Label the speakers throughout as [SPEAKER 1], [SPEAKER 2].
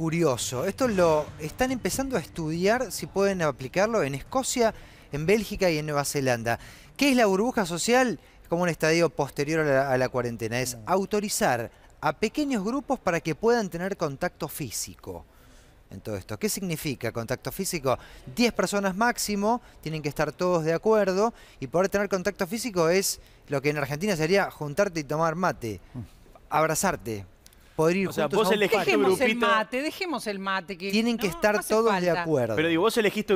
[SPEAKER 1] curioso. Esto lo están empezando a estudiar si pueden aplicarlo en Escocia, en Bélgica y en Nueva Zelanda. ¿Qué es la burbuja social? Como un estadio posterior a la, cuarentena. Es mm. autorizar a pequeños grupos para que puedan tener contacto físico en todo esto. ¿Qué significa contacto físico? 10 personas máximo, tienen que estar todos de acuerdo y poder tener contacto físico es lo que en Argentina sería juntarte y tomar mate, mm. abrazarte, poder o sea, vos elegiste Dejemos el mate, dejemos el mate. Que Tienen que estar todos de acuerdo. Pero digo, vos elegiste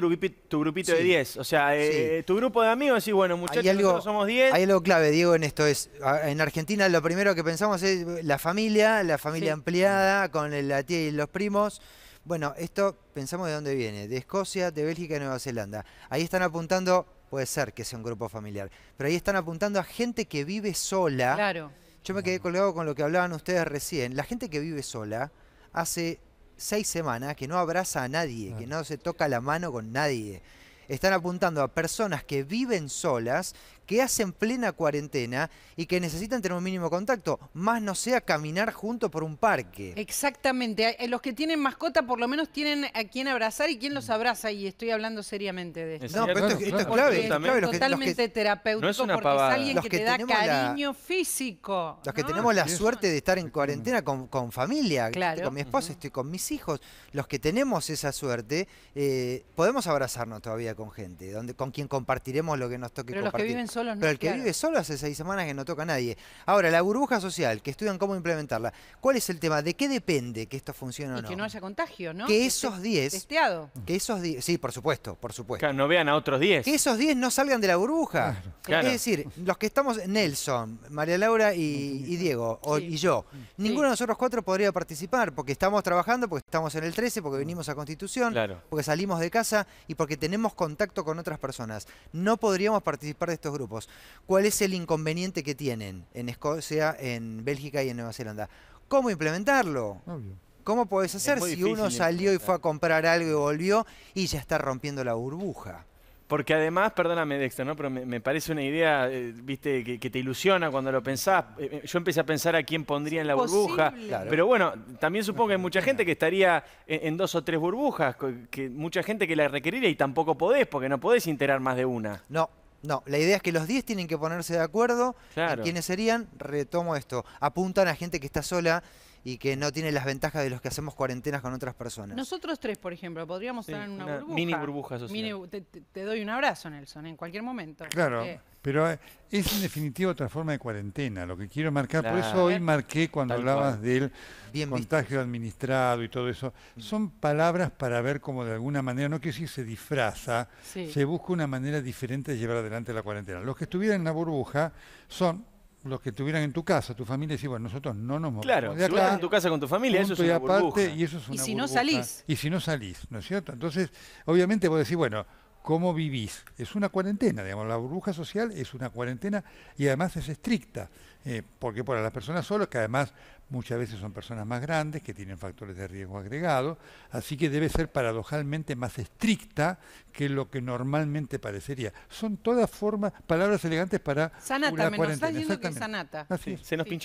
[SPEAKER 1] tu grupito, de 10. O sea, eh, tu grupo de amigos, decís, bueno, muchachos, somos 10. hay algo clave, Diego, en esto es, en Argentina lo primero que pensamos es la familia, la familia ampliada, con la tía y los primos. Bueno, esto pensamos de dónde viene, de Escocia, de Bélgica y Nueva Zelanda. Ahí están apuntando, puede ser que sea un grupo familiar, pero ahí están apuntando a gente que vive sola Claro. Yo me quedé colgado con lo que hablaban ustedes recién. La gente que vive sola hace seis semanas que no abraza a nadie, que no se toca la mano con nadie. Están apuntando a personas que viven solas, que hacen plena cuarentena y que necesitan tener un mínimo contacto, más no sea caminar junto por un parque. Exactamente. Eh, los que tienen mascota por lo menos tienen a quien abrazar y quién los mm. abraza. Y estoy hablando seriamente de esto. No, pero esto, es clave. Es totalmente terapéutico porque es alguien que, te da cariño físico. Los que tenemos la suerte de estar en cuarentena con, familia, claro. con mi esposa, estoy con mis hijos. Los que tenemos esa suerte, eh, podemos abrazarnos todavía con gente, donde, con quien compartiremos lo que nos toque Pero que viven solos no, Pero el que vive solo hace seis semanas que no toca a nadie. Ahora, la burbuja social, que estudian cómo implementarla, ¿cuál es el tema? ¿De qué depende que esto funcione o no? que no haya contagio, ¿no? Que, esos 10... Testeado. Que esos 10... Sí, por supuesto, por supuesto. Que no vean a otros 10. Que esos 10 no salgan de la burbuja. Es decir, los que estamos, Nelson, María Laura y, Diego, y yo, ninguno de nosotros cuatro podría participar porque estamos trabajando, porque estamos en el 13, porque venimos a Constitución, porque salimos de casa y porque tenemos contacto con otras personas. No podríamos participar de estos grupos. ¿Cuál es el inconveniente que tienen en Escocia, en Bélgica y en Nueva Zelanda? ¿Cómo implementarlo? ¿Cómo puedes hacer si uno salió y fue a comprar algo y volvió y ya está rompiendo la burbuja? Porque además, perdóname Dexter, ¿no? pero me, parece una idea, eh, viste, que, te ilusiona cuando lo pensás. Eh, eh, yo empecé a pensar a quién pondría en la burbuja. Claro. Pero bueno, también supongo que hay mucha gente que estaría en, dos o tres burbujas, que mucha gente que la requeriría y tampoco podés, porque no podés integrar más de una. No, no, la idea es que los 10 tienen que ponerse de acuerdo. Claro. ¿Quiénes serían? Retomo esto. Apuntan a gente que está sola y que no tiene las ventajas de los que hacemos cuarentenas con otras personas. Nosotros tres, por ejemplo, podríamos estar en una, burbuja. Mini burbuja social. te, doy un abrazo, Nelson, en cualquier momento. Claro, eh,
[SPEAKER 2] pero eh, es en definitiva otra forma de cuarentena, lo que quiero marcar. Por eso hoy marqué cuando hablabas del contagio administrado y todo eso. Mm. Son palabras para ver cómo de alguna manera, no quiero decir se disfraza, se busca una manera diferente de llevar adelante la cuarentena. Los que estuvieran en la burbuja son los que estuvieran en tu casa, tu familia, decís, bueno, nosotros no nos movemos. Claro, de acá, en tu casa con tu familia, eso es una y aparte, Y, eso es una y si no salís. Y si no salís, ¿no es cierto? Entonces, obviamente vos decís, bueno, cómo vivís. Es una cuarentena, digamos, la burbuja social es una cuarentena y además es estricta, eh, porque para las personas solas, que además muchas veces son personas más grandes, que tienen factores de riesgo agregado, así que debe ser paradojalmente más estricta que lo que normalmente parecería. Son todas formas, palabras elegantes para sanata, una cuarentena. Sanata, que sanata. Así se nos